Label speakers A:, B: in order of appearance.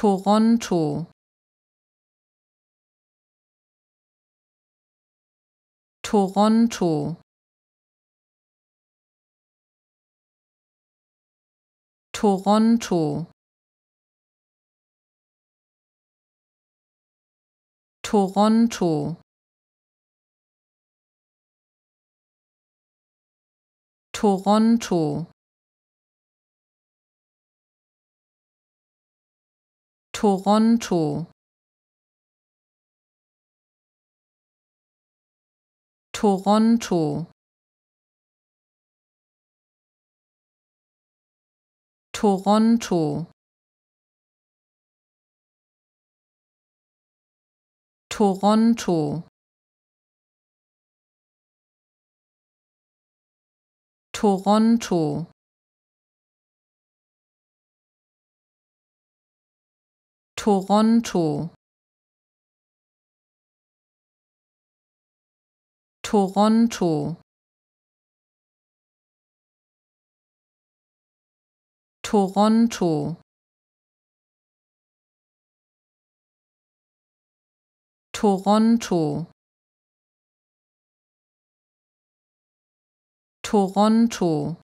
A: Toronto Toronto Toronto Toronto Toronto Toronto Toronto Toronto Toronto Toronto Toronto Toronto Toronto Toronto Toronto